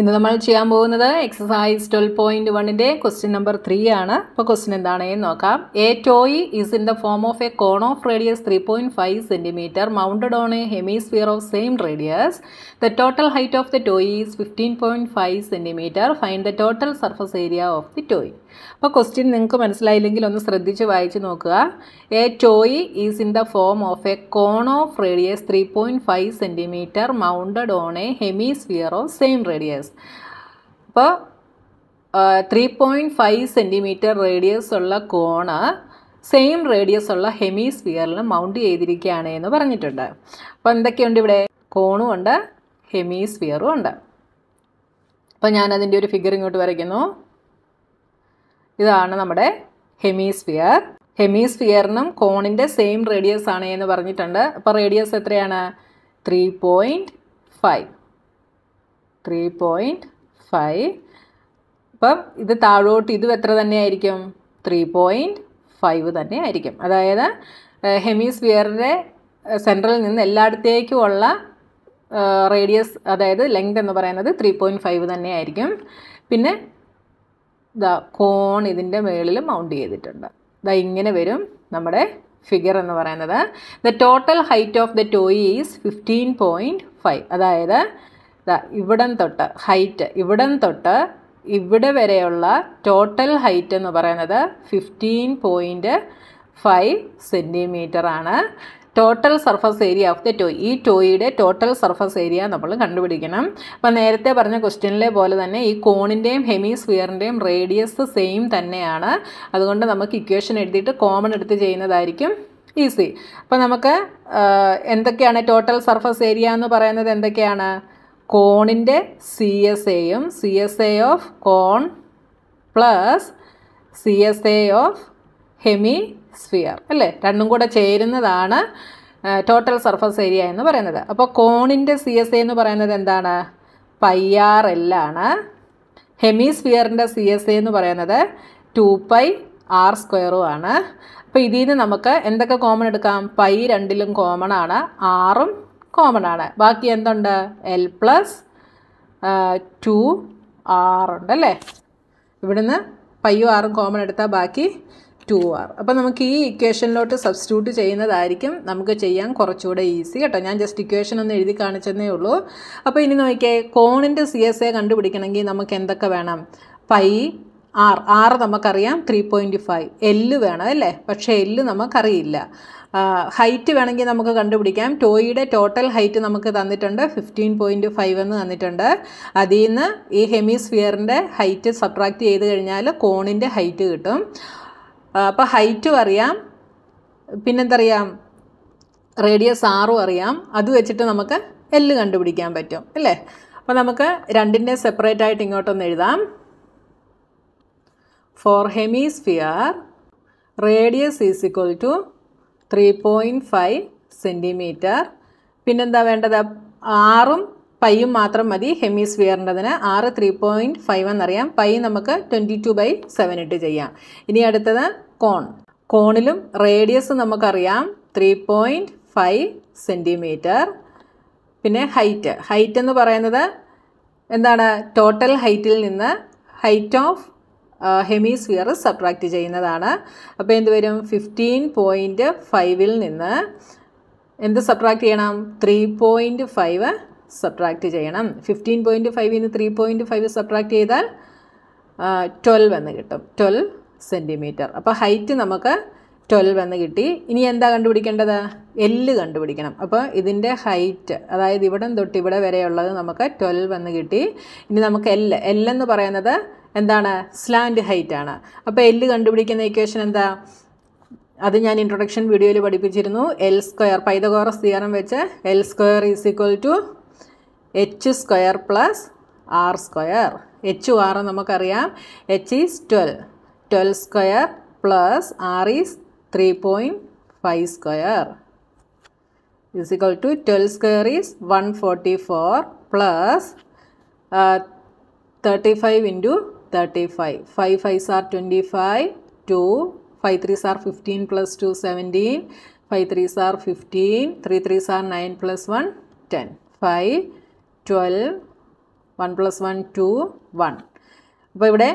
ഇന്ന് നമ്മൾ ചെയ്യാൻ പോകുന്നത് എക്സസൈസ് ട്വൽവ് പോയിന്റ് വണ്ണിൻ്റെ ക്വസ്റ്റ്യൻ നമ്പർ ത്രീ ആണ് അപ്പോൾ ക്വസ്റ്റ്യൻ എന്താണെന്ന് നോക്കാം a toy is in the form of a cone of radius three point five centimetre mounted on a hemisphere of same radius the total height of the toy is fifteen point five centimetre find the total surface area of the toy അപ്പോൾ question നിങ്ങൾക്ക് മനസ്സിലായില്ലെങ്കിൽ ഒന്ന് ശ്രദ്ധിച്ച് വായിച്ച് നോക്കുക a toy is in the form of a cone of radius three point five centimetre mounted on a hemisphere of same radius അപ്പോൾ three point five centimetre radius ഉള്ള cone same radius ഉള്ള ഹെമിസ്ഫിയറിൽ മൗണ്ട് ചെയ്തിരിക്കുകയാണ് എന്ന് പറഞ്ഞിട്ടുണ്ട് അപ്പോൾ എന്തൊക്കെയുണ്ട് ഇവിടെ കോണും ഉണ്ട് ഹെമിസ്ഫിയറും ഉണ്ട് അപ്പോൾ ഞാനതിൻ്റെ ഒരു ഫിഗർ ഇങ്ങോട്ട് വരയ്ക്കുന്നു ഇതാണ് നമ്മുടെ ഹെമിസ്ഫിയർ ഹെമിസ്ഫിയറിനും കോണിൻ്റെ സെയിം റേഡിയസ് ആണ് എന്ന് പറഞ്ഞിട്ടുണ്ട് അപ്പോൾ റേഡിയസ് എത്രയാണ് three point five three point five അപ്പം ഇത് താഴോട്ട് ഇതും എത്ര തന്നെയായിരിക്കും ത്രീ പോയിൻറ്റ് ഫൈവ് തന്നെ ആയിരിക്കും അതായത് ഹെമിസ്ഫിയറിൻ്റെ സെൻട്രലിൽ നിന്ന് എല്ലായിടത്തേക്കുമുള്ള റേഡിയസ് അതായത് ലെങ്ത് എന്ന് പറയുന്നത് ത്രീ പോയിൻറ്റ് ഫൈവ് തന്നെയായിരിക്കും പിന്നെ ദ കോൺ ഇതിൻ്റെ മുകളിൽ മൗണ്ട് ചെയ്തിട്ടുണ്ട് ദാ ഇങ്ങനെ വരും നമ്മുടെ ഫിഗർ എന്ന് പറയുന്നത് the total height of the toy is fifteen point five അതായത് ഇവിടം തൊട്ട് ഹൈറ്റ് ഇവിടം തൊട്ട് ഇവിടെ വരെയുള്ള ടോട്ടൽ ഹൈറ്റ് എന്ന് പറയുന്നത് ഫിഫ്റ്റീൻ പോയിൻറ്റ് ഫൈവ് ആണ് total surface area of the toy ഈ ടോയിയുടെ ടോട്ടൽ സർഫസ് ഏരിയ നമ്മൾ കണ്ടുപിടിക്കണം അപ്പം നേരത്തെ പറഞ്ഞ ക്വസ്റ്റ്യനിലെ പോലെ തന്നെ ഈ കോണിൻ്റെയും ഹെമിസ്ഫിയറിൻ്റെയും റേഡിയസ് സെയിം തന്നെയാണ് അതുകൊണ്ട് നമുക്ക് ഇക്വേഷൻ എഴുതിയിട്ട് കോമൺ എടുത്ത് ചെയ്യുന്നതായിരിക്കും ഈസി അപ്പം നമുക്ക് എന്തൊക്കെയാണ് ടോട്ടൽ സർഫസ് ഏരിയ എന്ന് പറയുന്നത് എന്തൊക്കെയാണ് കോണിൻ്റെ സി എസ് എയും C S A of cone plus C S A of hemisphere അല്ലേ രണ്ടും കൂടെ ചേരുന്നതാണ് ടോട്ടൽ സർഫസ് ഏരിയ എന്ന് പറയുന്നത് അപ്പോൾ കോണിൻ്റെ സി എസ് എ എന്ന് പറയുന്നത് എന്താണ് പൈ ആർ എല്ലാണ് ഹെമിസ്ഫിയറിൻ്റെ സി എസ് എ എന്ന് പറയുന്നത് ടു പൈ ആർ സ്ക്വയറും ആണ് അപ്പോൾ ഇതിൽ നിന്ന് നമുക്ക് എന്തൊക്കെ കോമൺ എടുക്കാം പൈ രണ്ടിലും കോമൺ ആണ് ആറും കോമൺ ആണ് ബാക്കി എന്തുണ്ട് എൽ പ്ലസ് ടു ആറുണ്ട് അല്ലേ ഇവിടുന്ന് പയ്യും ആറും കോമൺ എടുത്താൽ ബാക്കി ടു ആർ അപ്പോൾ നമുക്ക് ഈ ഇക്വേഷനിലോട്ട് സബ്സ്റ്റിറ്റ്യൂട്ട് ചെയ്യുന്നതായിരിക്കും നമുക്ക് ചെയ്യാൻ കുറച്ചുകൂടെ ഈസി കേട്ടോ ഞാൻ ജസ്റ്റ് ഇക്വേഷൻ ഒന്ന് എഴുതി കാണിച്ചെന്നേ ഉള്ളൂ അപ്പോൾ ഇനി നോക്കിയേ കോണിൻ്റെ സി എസ് എ കണ്ടുപിടിക്കണമെങ്കിൽ നമുക്ക് എന്തൊക്കെ വേണം പൈ ആർ ആറ് നമുക്കറിയാം ത്രീ പോയിൻറ്റ് ഫൈവ് എല്ല് വേണം അല്ലേ പക്ഷേ എല്ല് നമുക്കറിയില്ല ഹൈറ്റ് വേണമെങ്കിൽ നമുക്ക് കണ്ടുപിടിക്കാം ടോയിയുടെ ടോട്ടൽ ഹൈറ്റ് നമുക്ക് തന്നിട്ടുണ്ട് ഫിഫ്റ്റീൻ പോയിൻറ്റ് ഫൈവ് എന്ന് തന്നിട്ടുണ്ട് അതിൽ നിന്ന് ഈ ഹെമിസ്ഫിയറിൻ്റെ ഹൈറ്റ് സബ്ട്രാക്റ്റ് ചെയ്ത് കഴിഞ്ഞാൽ കോണിൻ്റെ ഹൈറ്റ് കിട്ടും അപ്പോൾ ഹൈറ്റും അറിയാം പിന്നെന്താ അറിയാം റേഡിയസ് ആറും അറിയാം അത് വെച്ചിട്ട് നമുക്ക് എല്ല് കണ്ടുപിടിക്കാൻ പറ്റും അല്ലേ അപ്പോൾ നമുക്ക് രണ്ടിൻ്റെ സെപ്പറേറ്റ് ആയിട്ട് ഇങ്ങോട്ടൊന്ന് എഴുതാം for hemisphere radius is equal to three point five centimetre പിന്നെന്താ വേണ്ടത് ആറും പയ്യും മാത്രം മതി ഹെമിസ്ഫിയറിൻ്റെതിന് ആറ് ത്രീ പോയിൻറ്റ് ഫൈവ് എന്നറിയാം പൈ നമുക്ക് ട്വൻറ്റി ടു ബൈ സെവൻ ഇട്ട് ചെയ്യാം ഇനി അടുത്തത് കോൺ കോണിലും റേഡിയസ് നമുക്കറിയാം ത്രീ പോയിൻറ്റ് ഫൈവ് സെൻറ്റിമീറ്റർ പിന്നെ ഹൈറ്റ് ഹൈറ്റ് എന്ന് പറയുന്നത് എന്താണ് ടോട്ടൽ ഹൈറ്റിൽ നിന്ന് ഹൈറ്റ് ഓഫ് ഹെമിസ്ഫിയർ സബ്ട്രാക്റ്റ് ചെയ്യുന്നതാണ് അപ്പോൾ എന്ത് വരും ഫിഫ്റ്റീൻ പോയിൻറ്റ് ഫൈവിൽ നിന്ന് എന്ത് സബ്ട്രാക്റ്റ് ചെയ്യണം ത്രീ പോയിൻറ്റ് ഫൈവ് സബ്ട്രാക്ട് ചെയ്യണം ഫിഫ്റ്റീൻ പോയിൻ്റ് ഫൈവിൽ നിന്ന് ത്രീ പോയിൻറ്റ് ഫൈവ് സബ്ട്രാക്ട് ചെയ്താൽ ട്വൽവ് എന്ന് കിട്ടും ട്വൽവ് സെൻറ്റിമീറ്റർ അപ്പോൾ ഹൈറ്റ് നമുക്ക് ട്വൽവ് എന്ന് കിട്ടി ഇനി എന്താ കണ്ടുപിടിക്കേണ്ടത് എല്ല് കണ്ടുപിടിക്കണം അപ്പോൾ ഇതിൻ്റെ ഹൈറ്റ് അതായത് ഇവിടം തൊട്ട് ഇവിടെ വരെയുള്ളത് നമുക്ക് ട്വൽവ് എന്ന് കിട്ടി ഇനി നമുക്ക് എല്ല് എല്ലെന്ന് പറയുന്നത് എന്താണ് സ്ലാൻഡ് ഹൈറ്റ് ആണ് അപ്പോൾ എല്ല് കണ്ടുപിടിക്കുന്ന ഇക്വേഷൻ എന്താ അത് ഞാൻ ഇൻട്രൊഡക്ഷൻ വീഡിയോയിൽ പഠിപ്പിച്ചിരുന്നു എൽ സ്ക്വയർ പൈതകോറസ് തീയറം വെച്ച് L square is equal to H square plus R square H R നമുക്കറിയാം H is twelve twelve square plus R is three point five square is equal to twelve square is one forty four plus thirty five into thirty five five five are twenty five two five three are fifteen plus two seventeen five three are fifteen three three are nine plus one ten five twelve one plus one two one അപ്പോൾ ഇവിടെ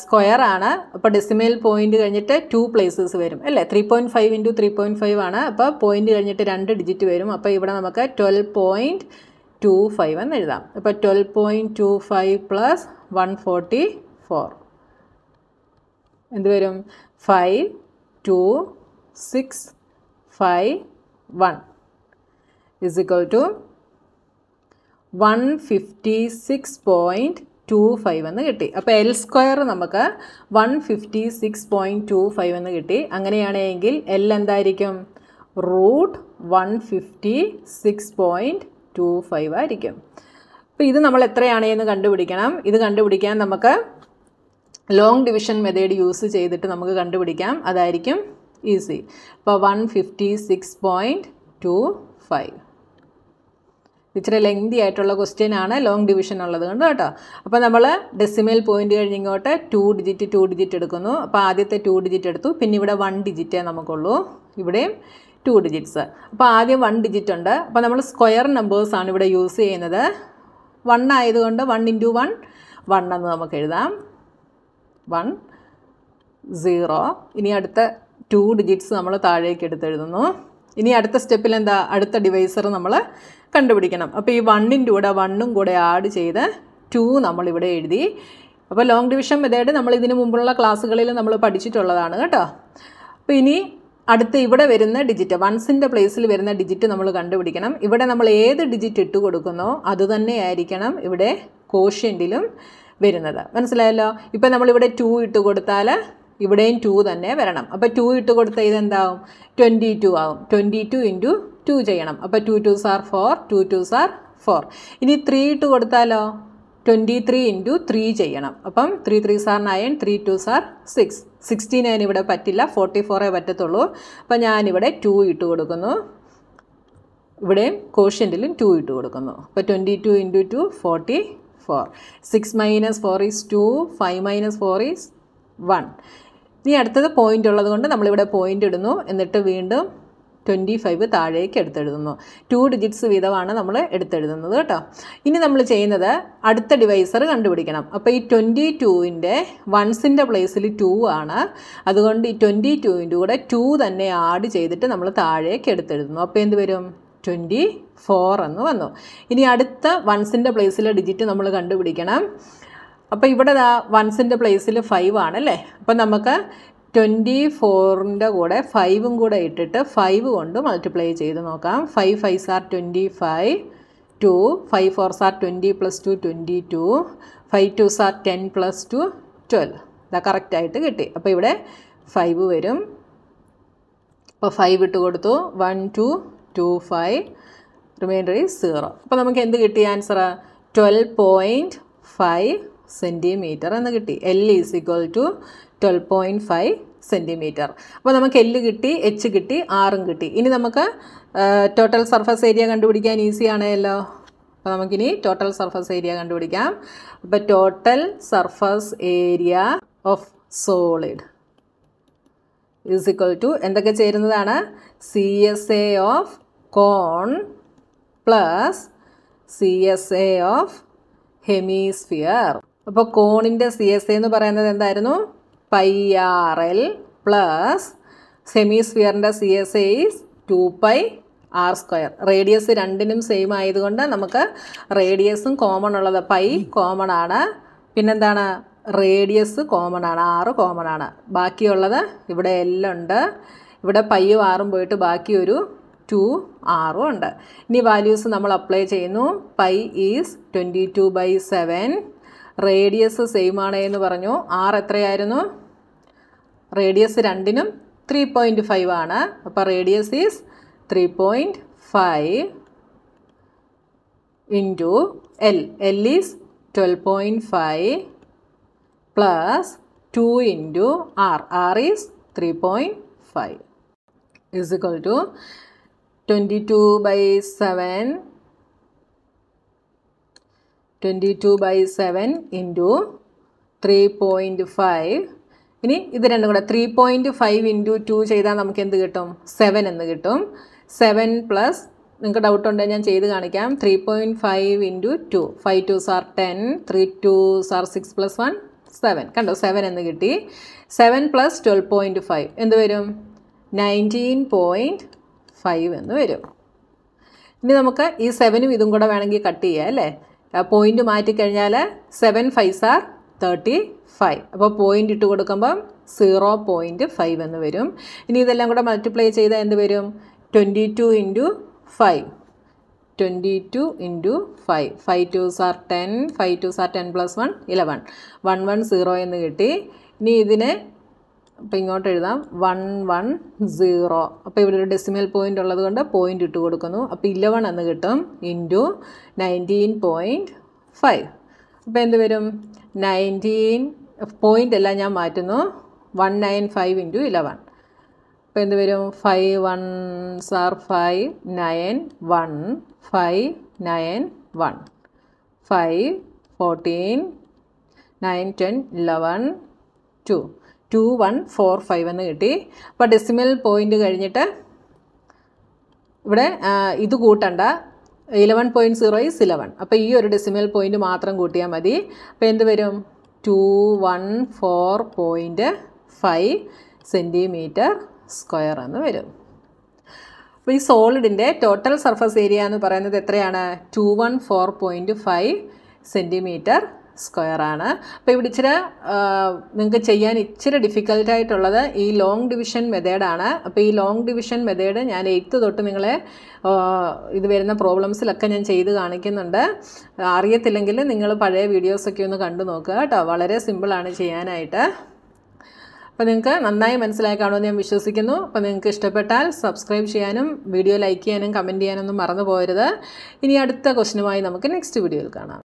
square ആണ് അപ്പോൾ decimal point കഴിഞ്ഞിട്ട് two places വരും അല്ലേ three point five into three point five ആണ് അപ്പോൾ point കഴിഞ്ഞിട്ട് രണ്ട് ഡിജിറ്റ് വരും അപ്പോൾ ഇവിടെ നമുക്ക് ട്വൽവ് പോയിൻറ്റ് ടു ഫൈവ് എന്ന് എഴുതാം അപ്പോൾ twelve point two five plus one forty four എന്ത് വരും five two six five one is equal to one fifty six point two five എന്ന് കിട്ടി അപ്പോൾ എൽ സ്ക്വയർ നമുക്ക് one fifty six point two five എന്ന് കിട്ടി അങ്ങനെയാണെങ്കിൽ എൽ എന്തായിരിക്കും root one fifty six point two five ആയിരിക്കും അപ്പോൾ ഇത് നമ്മൾ എത്രയാണ് എന്ന് കണ്ടുപിടിക്കണം ഇത് കണ്ടുപിടിക്കാൻ നമുക്ക് ലോങ് ഡിവിഷൻ മെത്തേഡ് യൂസ് ചെയ്തിട്ട് നമുക്ക് കണ്ടുപിടിക്കാം അതായിരിക്കും ഈസി അപ്പോൾ one fifty six point two five ഇച്ചിരി ലെങ്തി ആയിട്ടുള്ള ക്വസ്റ്റ്യൻ ആണ് ലോങ് ഡിവിഷൻ ഉള്ളത് കൊണ്ട് കേട്ടോ അപ്പോൾ നമ്മൾ ഡെസിമൽ പോയിന്റ് കഴിഞ്ഞിങ്ങോട്ട് ടു ഡിജിറ്റ് ടു ഡിജിറ്റ് എടുക്കുന്നു അപ്പോൾ ആദ്യത്തെ ടു ഡിജിറ്റ് എടുത്തു പിന്നെ ഇവിടെ വൺ ഡിജിറ്റേ നമുക്കുള്ളൂ ഇവിടെയും ടു ഡിജിറ്റ്സ് അപ്പോൾ ആദ്യം വൺ ഡിജിറ്റ് ഉണ്ട് അപ്പോൾ നമ്മൾ സ്ക്വയർ നമ്പേഴ്സ് ആണ് ഇവിടെ യൂസ് ചെയ്യുന്നത് വൺ ആയതുകൊണ്ട് വൺ ഇൻറ്റു വൺ വൺ എന്ന് നമുക്ക് എഴുതാം വൺ സീറോ ഇനി അടുത്ത ടു ഡിജിറ്റ്സ് നമ്മൾ താഴേക്ക് എടുത്തെഴുതുന്നു ഇനി അടുത്ത സ്റ്റെപ്പിൽ എന്താ അടുത്ത ഡിവൈസർ നമ്മൾ കണ്ടുപിടിക്കണം അപ്പോൾ ഈ വണ്ണിൻ്റെ കൂടെ വണ്ണും കൂടെ ആഡ് ചെയ്ത് ടു നമ്മളിവിടെ എഴുതി അപ്പോൾ ലോങ് ഡിവിഷൻ മെത്തേഡ് നമ്മൾ ഇതിന് മുമ്പുള്ള ക്ലാസ്സുകളിൽ നമ്മൾ പഠിച്ചിട്ടുള്ളതാണ് കേട്ടോ അപ്പോൾ ഇനി അടുത്ത് ഇവിടെ വരുന്ന ഡിജിറ്റ് വൺസിൻ്റെ പ്ലേസിൽ വരുന്ന ഡിജിറ്റ് നമ്മൾ കണ്ടുപിടിക്കണം ഇവിടെ നമ്മൾ ഏത് ഡിജിറ്റ് ഇട്ട് കൊടുക്കുന്നോ അതുതന്നെ ആയിരിക്കണം ഇവിടെ കോഷ്യൻറ്റിലും വരുന്നത് മനസ്സിലായല്ലോ ഇപ്പം നമ്മളിവിടെ ടു ഇട്ട് കൊടുത്താൽ ഇവിടെയും ടു തന്നെ വരണം അപ്പോൾ ടു ഇട്ട് കൊടുത്ത ഇതെന്താവും ട്വൻറ്റി ടു ആവും ട്വൻറ്റി ടു ഇൻറ്റു ടു ചെയ്യണം അപ്പോൾ two two are four two two are four ഇനി ത്രീ ഇട്ട് കൊടുത്താലോ ട്വൻറ്റി ത്രീ ഇൻറ്റു ത്രീ ചെയ്യണം അപ്പം three three are nine three two are six sixty nine ഇവിടെ പറ്റില്ല ഫോർട്ടി ഫോറേ പറ്റത്തുള്ളൂ അപ്പം ഞാനിവിടെ ടു ഇട്ട് കൊടുക്കുന്നു ഇവിടെയും കോഷ്യൻറ്റിലും ടു ഇട്ട് കൊടുക്കുന്നു അപ്പോൾ twenty two into two forty four six minus four is two five minus four is one ഇനി അടുത്തത് പോയിൻ്റ് ഉള്ളത് കൊണ്ട് നമ്മളിവിടെ പോയിൻ്റ് ഇടുന്നു എന്നിട്ട് വീണ്ടും ട്വൻറ്റി ഫൈവ് താഴേക്ക് എടുത്തെഴുതുന്നു ടു ഡിജിറ്റ്സ് വീതമാണ് നമ്മൾ എടുത്തെഴുതുന്നത് കേട്ടോ ഇനി നമ്മൾ ചെയ്യുന്നത് അടുത്ത ഡിവൈസർ കണ്ടുപിടിക്കണം അപ്പോൾ ഈ ട്വൻറ്റി ടുവിൻ്റെ വൺസിൻ്റെ പ്ലേസിൽ ടു ആണ് അതുകൊണ്ട് ഈ ട്വൻറ്റി ടുവിൻ്റെ കൂടെ ടു തന്നെ ആഡ് ചെയ്തിട്ട് നമ്മൾ താഴേക്ക് എടുത്തെഴുതുന്നു അപ്പോൾ എന്ത് വരും ട്വൻറ്റി ഫോർ എന്ന് വന്നു ഇനി അടുത്ത വൺസിൻ്റെ പ്ലേസിലെ ഡിജിറ്റ് നമ്മൾ കണ്ടുപിടിക്കണം അപ്പോൾ ഇവിടെ ദാ വൺസിൻ്റെ പ്ലേസിൽ ഫൈവ് ആണല്ലേ അപ്പം നമുക്ക് ട്വൻറ്റി ഫോറിൻ്റെ കൂടെ ഫൈവും കൂടെ ഇട്ടിട്ട് ഫൈവ് കൊണ്ട് മൾട്ടിപ്ലൈ ചെയ്ത് നോക്കാം five five are twenty five two five four are twenty plus two twenty two five two are ten plus two twelve ഇതാ കറക്റ്റായിട്ട് കിട്ടി അപ്പോൾ ഇവിടെ ഫൈവ് വരും അപ്പോൾ ഫൈവ് ഇട്ട് കൊടുത്തു one two two five remainder is zero അപ്പോൾ നമുക്ക് എന്ത് കിട്ടി answer twelve point five centimetre എന്ന് കിട്ടി L is equal to twelve point five centimetre അപ്പോൾ നമുക്ക് എല്ല് കിട്ടി എച്ച് കിട്ടി ആറും കിട്ടി ഇനി നമുക്ക് ടോട്ടൽ സർഫസ് ഏരിയ കണ്ടുപിടിക്കാൻ ഈസിയാണല്ലോ അപ്പോൾ നമുക്കിനി ടോട്ടൽ സർഫസ് ഏരിയ കണ്ടുപിടിക്കാം അപ്പോൾ total surface area of solid is equal to എന്തൊക്കെ ചേരുന്നതാണ് C S A of cone plus C S A of hemisphere അപ്പോൾ കോണിൻ്റെ സി എസ് എന്ന് പറയുന്നത് എന്തായിരുന്നു പൈ ആർ എൽ പ്ലസ് സെമിസ്ഫിയറിൻ്റെ C S is two pi R square radius രണ്ടിനും same ആയതുകൊണ്ട് നമുക്ക് റേഡിയസും കോമൺ ഉള്ളത് പൈ കോമൺ ആണ് പിന്നെന്താണ് റേഡിയസ് കോമൺ ആണ് ആറ് കോമൺ ആണ് ബാക്കിയുള്ളത് ഇവിടെ എല്ലാം ഉണ്ട് ഇവിടെ പയ്യും ആറും പോയിട്ട് ബാക്കി ഒരു ടു ആറും ഉണ്ട് ഇനി വാല്യൂസ് നമ്മൾ അപ്ലൈ ചെയ്യുന്നു pi is twenty two by seven radius same ആണ് എന്ന് പറഞ്ഞു ആർ എത്രയായിരുന്നു റേഡിയസ് രണ്ടിനും ത്രീ പോയിൻറ്റ് ഫൈവ് ആണ് അപ്പോൾ radius is three point five into L L is twelve point five plus two into R R is three point five is equal to twenty two by seven twenty two by seven into three point five ഇനി ഇത് രണ്ടും കൂടെ three point five into two ചെയ്താൽ നമുക്ക് എന്ത് കിട്ടും seven എന്ന് കിട്ടും സെവൻ പ്ലസ് നിങ്ങൾക്ക് ഡൗട്ട് ഉണ്ടെങ്കിൽ ഞാൻ ചെയ്ത് കാണിക്കാം three point five into two five two are ten three two are six plus one seven കണ്ടോ സെവൻ എന്ന് കിട്ടി seven plus twelve point five എന്ത് വരും നയൻറ്റീൻ പോയിൻറ്റ് ഫൈവ് എന്ന് വരും ഇനി നമുക്ക് ഈ സെവനും ഇതും കൂടെ വേണമെങ്കിൽ കട്ട് ചെയ്യാം അല്ലേ പോയിൻ്റ് മാറ്റിക്കഴിഞ്ഞാൽ seven fives are thirty five അപ്പോൾ പോയിൻ്റ് ഇട്ട് കൊടുക്കുമ്പം സീറോ പോയിൻറ്റ് ഫൈവ് എന്ന് വരും ഇനി ഇതെല്ലാം കൂടെ മൾട്ടിപ്ലൈ ചെയ്താൽ എന്ത് വരും twenty two into five twenty two into five five two are ten five two are ten plus one eleven one one zero എന്ന് കിട്ടി ഇനി ഇതിനെ അപ്പോൾ ഇങ്ങോട്ട് എഴുതാം വൺ വൺ സീറോ അപ്പോൾ ഇവിടെ ഒരു ഡെസിമൽ പോയിൻ്റ് ഉള്ളത് കൊണ്ട് പോയിൻ്റ് ഇട്ട് കൊടുക്കുന്നു അപ്പോൾ ഇലവൺ എന്ന് കിട്ടും ഇൻറ്റു നയൻറ്റീൻ പോയിൻറ്റ് ഫൈവ് അപ്പോൾ എന്ത് വരും നയൻറ്റീൻ പോയിൻ്റ് എല്ലാം ഞാൻ മാറ്റുന്നു one nine five into eleven അപ്പോൾ എന്ത് വരും five one are five nine one five nine one five fourteen nine ten eleven two two one four five എന്ന് കിട്ടി അപ്പോൾ ഡെസിമൽ പോയിൻ്റ് കഴിഞ്ഞിട്ട് ഇവിടെ ഇത് കൂട്ടണ്ട eleven point zero is eleven അപ്പോൾ ഈ ഒരു ഡെസിമൽ പോയിൻ്റ് മാത്രം കൂട്ടിയാൽ മതി അപ്പോൾ എന്ത് വരും two one four point five centimetre square എന്ന് വരും അപ്പോൾ ഈ സോളിഡിൻ്റെ ടോട്ടൽ സർഫസ് ഏരിയ എന്ന് പറയുന്നത് എത്രയാണ് two one four point five centimetre സ്ക്വയറാണ് അപ്പോൾ ഇവിടെ ഇച്ചിരി നിങ്ങൾക്ക് ചെയ്യാൻ ഇച്ചിരി ഡിഫിക്കൽട്ടായിട്ടുള്ളത് ഈ ലോങ് ഡിവിഷൻ മെത്തേഡാണ് അപ്പോൾ ഈ ലോങ് ഡിവിഷൻ മെത്തേഡ് ഞാൻ എയ്ത്ത് തൊട്ട് നിങ്ങളെ ഇത് വരുന്ന പ്രോബ്ലംസിലൊക്കെ ഞാൻ ചെയ്ത് കാണിക്കുന്നുണ്ട് അറിയത്തില്ലെങ്കിൽ നിങ്ങൾ പഴയ വീഡിയോസൊക്കെ ഒന്ന് കണ്ടു നോക്കുക കേട്ടോ വളരെ സിമ്പിളാണ് ചെയ്യാനായിട്ട് അപ്പോൾ നിങ്ങൾക്ക് നന്നായി മനസ്സിലായി കാണുമെന്ന് ഞാൻ വിശ്വസിക്കുന്നു അപ്പോൾ നിങ്ങൾക്ക് ഇഷ്ടപ്പെട്ടാൽ സബ്സ്ക്രൈബ് ചെയ്യാനും വീഡിയോ ലൈക്ക് ചെയ്യാനും കമൻറ്റ് ചെയ്യാനൊന്നും മറന്നു പോകരുത് ഇനി അടുത്ത ക്വസ്റ്റിനുമായി നമുക്ക് നെക്സ്റ്റ് വീഡിയോയിൽ കാണാം